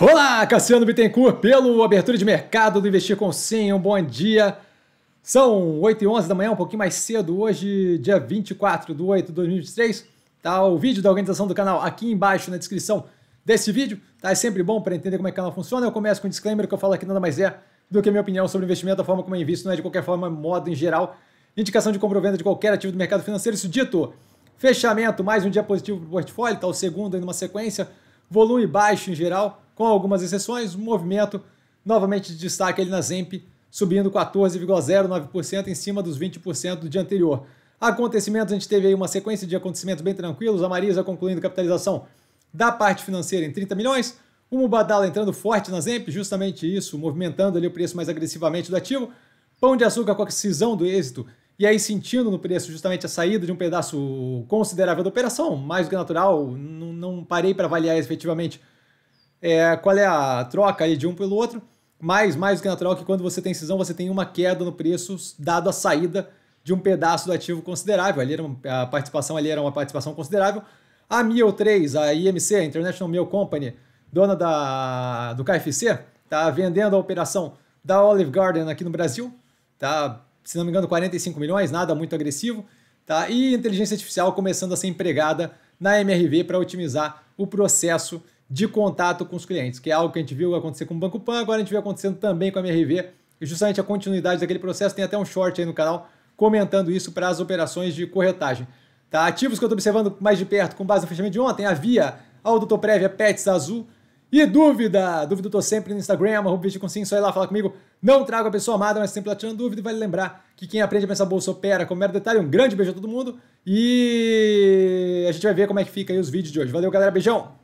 Olá, Cassiano Bittencourt, pelo Abertura de Mercado do Investir com Sim, um bom dia. São 8 e 11 da manhã, um pouquinho mais cedo, hoje, dia 24 de 8 de 2023. Tá o vídeo da organização do canal aqui embaixo na descrição desse vídeo. Tá, é sempre bom para entender como é que o canal funciona. Eu começo com um disclaimer que eu falo aqui nada mais é do que a minha opinião sobre investimento, a forma como eu invisto, não é de qualquer forma, modo em geral. Indicação de compra ou venda de qualquer ativo do mercado financeiro, isso dito. Fechamento, mais um dia positivo para o portfólio, tá o segundo aí numa sequência. Volume baixo em geral, com algumas exceções, movimento novamente de destaque ali na Zemp, subindo 14,09% em cima dos 20% do dia anterior. Acontecimentos, a gente teve aí uma sequência de acontecimentos bem tranquilos, a Marisa concluindo capitalização da parte financeira em 30 milhões, o Mubadala entrando forte na Zemp, justamente isso, movimentando ali o preço mais agressivamente do ativo, Pão de Açúcar com a cisão do êxito, e aí sentindo no preço justamente a saída de um pedaço considerável da operação, mais do que natural, não, não parei para avaliar efetivamente é, qual é a troca aí de um pelo outro, mas mais do que natural que quando você tem cisão, você tem uma queda no preço dado a saída de um pedaço do ativo considerável. Ali era uma, a participação ali era uma participação considerável. A MIL3, a IMC, a International Mill Company, dona da, do KFC, está vendendo a operação da Olive Garden aqui no Brasil, tá? Se não me engano, 45 milhões, nada muito agressivo, tá? E inteligência artificial começando a ser empregada na MRV para otimizar o processo de contato com os clientes, que é algo que a gente viu acontecer com o Banco Pan, agora a gente viu acontecendo também com a MRV, e justamente a continuidade daquele processo, tem até um short aí no canal comentando isso para as operações de corretagem. Tá? Ativos que eu estou observando mais de perto com base no fechamento de ontem, a Via, Aldo Prévia, Pets Azul, e dúvida? Dúvida eu tô sempre no Instagram, arroba sim, só ir lá falar comigo. Não trago a pessoa amada, mas sempre lá tirando dúvida. E vale lembrar que quem aprende a pensar bolsa opera como mero detalhe. Um grande beijo a todo mundo. E a gente vai ver como é que fica aí os vídeos de hoje. Valeu, galera. Beijão!